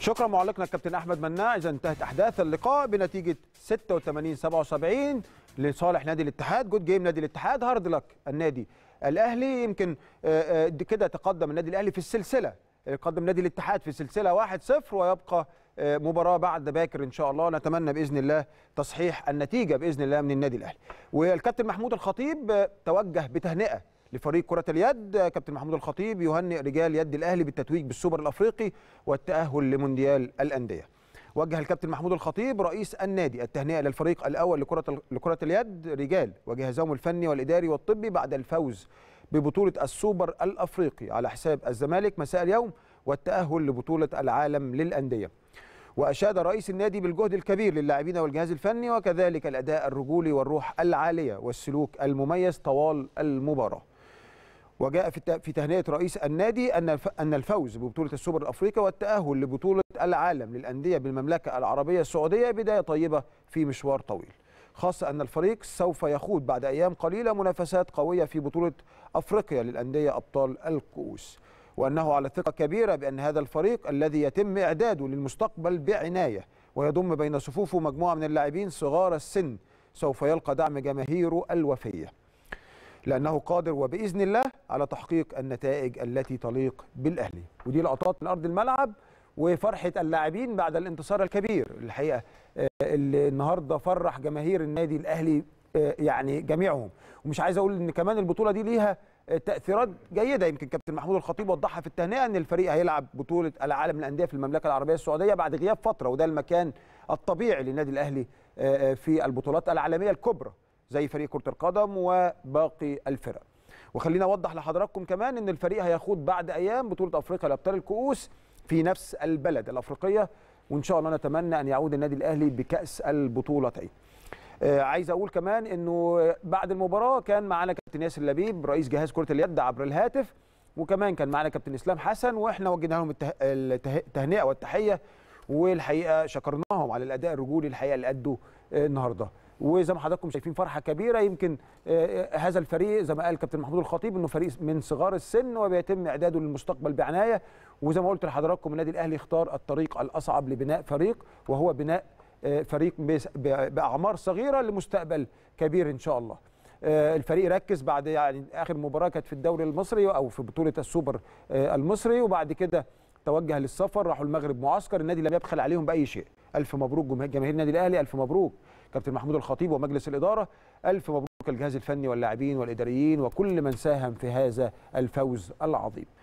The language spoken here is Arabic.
شكرا معلقنا الكابتن احمد مناع اذا انتهت احداث اللقاء بنتيجه 86 77 لصالح نادي الاتحاد جود جيم نادي الاتحاد هارد لك النادي الاهلي يمكن آه، آه، كده تقدم النادي الاهلي في السلسله يقدم نادي الاتحاد في سلسله 1-0 ويبقى آه، مباراه بعد باكر ان شاء الله نتمنى باذن الله تصحيح النتيجه باذن الله من النادي الاهلي والكابتن محمود الخطيب توجه بتهنئه لفريق كرة اليد كابتن محمود الخطيب يهنئ رجال يد الأهلي بالتتويج بالسوبر الأفريقي والتأهل لمونديال الأندية وجه الكابتن محمود الخطيب رئيس النادي التهنئه للفريق الاول لكره لكره اليد رجال وجهازهم الفني والاداري والطبي بعد الفوز ببطوله السوبر الافريقي على حساب الزمالك مساء اليوم والتاهل لبطوله العالم للانديه. واشاد رئيس النادي بالجهد الكبير للاعبين والجهاز الفني وكذلك الاداء الرجولي والروح العاليه والسلوك المميز طوال المباراه. وجاء في تهنئه رئيس النادي ان ان الفوز ببطوله السوبر الافريقي والتاهل لبطوله العالم للانديه بالمملكه العربيه السعوديه بدايه طيبه في مشوار طويل خاصه ان الفريق سوف يخوض بعد ايام قليله منافسات قويه في بطوله افريقيا للانديه ابطال الكؤوس وانه على ثقه كبيره بان هذا الفريق الذي يتم اعداده للمستقبل بعنايه ويضم بين صفوفه مجموعه من اللاعبين صغار السن سوف يلقى دعم جماهيره الوفيه لأنه قادر وبإذن الله على تحقيق النتائج التي تليق بالأهلي ودي لقطات من أرض الملعب وفرحة اللاعبين بعد الانتصار الكبير الحقيقة آه، اللي النهاردة فرح جماهير النادي الأهلي آه، يعني جميعهم ومش عايز أقول إن كمان البطولة دي ليها آه، تأثيرات جيدة يمكن كابتن محمود الخطيب وضحها في التهنئة إن الفريق هيلعب بطولة العالم الأندية في المملكة العربية السعودية بعد غياب فترة وده المكان الطبيعي للنادي الأهلي في البطولات العالمية الكبرى زي فريق كره القدم وباقي الفرق وخلينا اوضح لحضراتكم كمان ان الفريق هيخوض بعد ايام بطوله افريقيا لابطال الكؤوس في نفس البلد الافريقيه وان شاء الله نتمنى ان يعود النادي الاهلي بكاس البطولتين آه عايز اقول كمان انه بعد المباراه كان معانا كابتن ياسر لبيب رئيس جهاز كره اليد عبر الهاتف وكمان كان معانا كابتن اسلام حسن واحنا وجهنا لهم التهنئه والتحيه والحقيقه شكرناهم على الاداء الرجولي الحقيقه اللي ادوه النهارده وزي ما حضراتكم شايفين فرحه كبيره يمكن آه، آه، هذا الفريق زي ما قال كابتن محمود الخطيب انه فريق من صغار السن وبيتم اعداده للمستقبل بعنايه وزي ما قلت لحضراتكم النادي الاهلي اختار الطريق الاصعب لبناء فريق وهو بناء آه، فريق باعمار صغيره لمستقبل كبير ان شاء الله الفريق ركز بعد يعني اخر مباراه كانت في الدوري المصري او في بطوله السوبر المصري وبعد كده توجه للسفر راحوا المغرب معسكر النادي لم يبخل عليهم باي شيء الف مبروك جماهير النادي الاهلي الف مبروك كابتن محمود الخطيب ومجلس الاداره الف مبروك الجهاز الفني واللاعبين والاداريين وكل من ساهم في هذا الفوز العظيم